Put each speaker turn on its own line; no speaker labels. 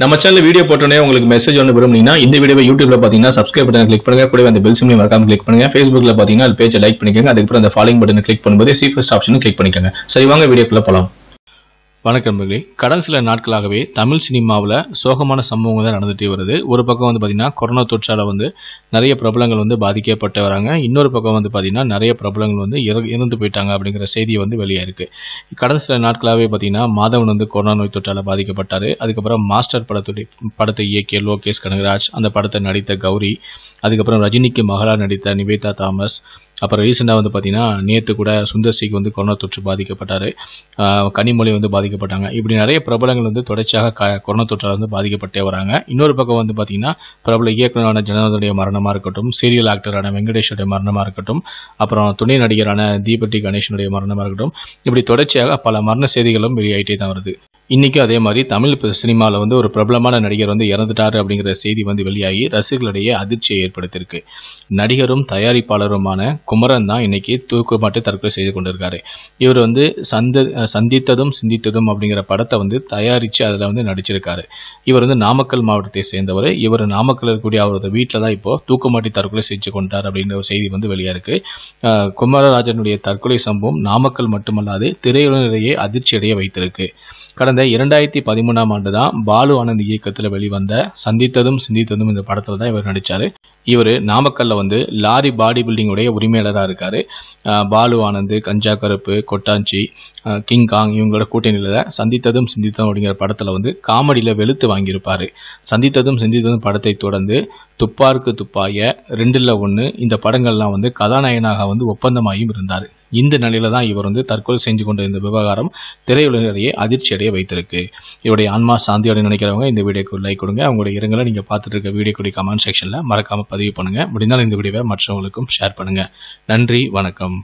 நம்ம channel video போட்டோன்னே உங்களுக்கு மெசேஜ் ஒன்று விரும்புனீங்கன்னா இந்த வீடியோ யூடியூப்ல பார்த்தீங்கன்னா சப்ஸ்கிரைப் பட்டன் கிளிக் பண்ணுங்க கூட அந்த பெல் சிம்லையும் மறக்காம கிளிக் பண்ணுங்க ஃபேஸ்புக்ல பார்த்தீங்கன்னா அது பேஜை லைக் பண்ணிக்கோங்க அதுக்கப்புறம் அந்த ஃபாலோயிங் பட்டன் கிளிக் பண்ணும்போது சீஃபஸ்ட் ஆப்ஷன் கிளிக் பண்ணிக்கோங்க சரி வாங்க வீடியோக்குள்ள போகலாம் வணக்கம் நண்பர்களே கடந்த சில நாட்களாகவே தமிழ் சினிமாவில் சோகமான சம்பவங்கள் தான் நடந்துகிட்டே வருது ஒரு பக்கம் வந்து பார்த்திங்கன்னா கொரோனா தொற்றால் வந்து நிறைய பிரபலங்கள் வந்து பாதிக்கப்பட்டு வராங்க இன்னொரு பக்கம் வந்து பார்த்திங்கன்னா நிறைய பிரபலங்கள் வந்து இற இறந்து போயிட்டாங்க அப்படிங்கிற செய்தி வந்து வெளியாக இருக்குது கடந்த சில நாட்களாகவே பார்த்திங்கன்னா மாதவன் வந்து கொரோனா நோய் தொற்றால் பாதிக்கப்பட்டார் அதுக்கப்புறம் மாஸ்டர் படத்துடைய படத்தை இயக்கிய லோகேஷ் கனகராஜ் அந்த படத்தை நடித்த கௌரி அதுக்கப்புறம் ரஜினிக்கு மகளா நடித்த நிவேதா தாமஸ் அப்புறம் ரீசெண்டாக வந்து பார்த்தீங்கன்னா நேற்று கூட சுந்தர்சிக்கு வந்து கொரோனா தொற்று பாதிக்கப்பட்டார் கனிமொழி வந்து பாதிக்கப்பட்டாங்க இப்படி நிறைய பிரபலங்கள் வந்து தொடர்ச்சியாக க கொரோனா தொற்றால் வந்து பாதிக்கப்பட்டே வராங்க இன்னொரு பக்கம் வந்து பார்த்தீங்கன்னா பிரபல இயக்குநரான ஜனநாதனுடைய மரணமாக இருக்கட்டும் சீரியல் ஆக்டரான வெங்கடேஷனுடைய மரணமாக இருக்கட்டும் அப்புறம் துணை நடிகரான தீபட்டி கணேஷனுடைய மரணமாக இருக்கட்டும் இப்படி தொடர்ச்சியாக பல மரண செய்திகளும் வெளியாகிட்டே தான் வருது இன்றைக்கும் அதே மாதிரி தமிழ் சினிமாவில் வந்து ஒரு பிரபலமான நடிகர் வந்து இறந்துட்டார் அப்படிங்கிற செய்தி வந்து வெளியாகி ரசிகர்களிடையே அதிர்ச்சியை ஏற்படுத்தியிருக்கு நடிகரும் தயாரிப்பாளருமான குமரன் தான் இன்றைக்கி தூக்குமாட்டு தற்கொலை செய்து கொண்டிருக்காரு இவர் வந்து சந்த சந்தித்ததும் சிந்தித்ததும் அப்படிங்கிற படத்தை வந்து தயாரித்து அதில் வந்து நடிச்சிருக்காரு இவர் வந்து நாமக்கல் மாவட்டத்தை சேர்ந்தவர் இவர் நாமக்கல் இருக்கக்கூடிய அவரது வீட்டில் தான் இப்போது தூக்குமாட்டி தற்கொலை செஞ்சு கொண்டார் அப்படிங்கிற ஒரு செய்தி வந்து வெளியாக இருக்குது குமரராஜனுடைய தற்கொலை சம்பவம் நாமக்கல் மட்டுமல்லாது திரையுலகிலேயே அதிர்ச்சியடைய வைத்திருக்கு கடந்த இரண்டாயிரத்தி பதிமூணாம் ஆண்டு தான் பாலு ஆனந்த் இயக்கத்தில் வெளிவந்த சந்தித்ததும் சிந்தித்ததும் இந்த படத்தில் தான் இவர் நடித்தார் இவர் நாமக்கல்ல வந்து லாரி பாடி பில்டிங்குடைய உரிமையாளராக இருக்கார் பாலு ஆனந்த் கஞ்சா கருப்பு கொட்டாஞ்சி கிங் காங் இவங்களோட கூட்டணியில் சந்தித்ததும் சிந்தித்ததும் அப்படிங்கிற படத்தில் வந்து காமெடியில் வெளுத்து வாங்கியிருப்பார் சந்தித்ததும் சிந்தித்ததும் படத்தை தொடர்ந்து துப்பாருக்கு துப்பாய ரெண்டில் ஒன்று இந்த படங்கள்லாம் வந்து கதாநாயகனாக வந்து ஒப்பந்தமாகியும் இருந்தார் இந்த நிலையில தான் இவர் வந்து தற்கொலை செஞ்சு கொண்ட இந்த விவகாரம் திரையுலகிலேயே அதிர்ச்சி அடைய வைத்திருக்கு இவருடைய ஆன்மா சாந்தியோட நினைக்கிறவங்க இந்த வீடியோக்கு லைக் கொடுங்க அவங்களுடைய இரங்கலை நீங்கள் பார்த்துட்டு இருக்க வீடியோக்குடைய கமெண்ட் செக்ஷனில் மறக்காமல் பதிவு பண்ணுங்கள் முடிந்தால் இந்த வீடியோவை மற்றவங்களுக்கும் ஷேர் பண்ணுங்கள் நன்றி வணக்கம்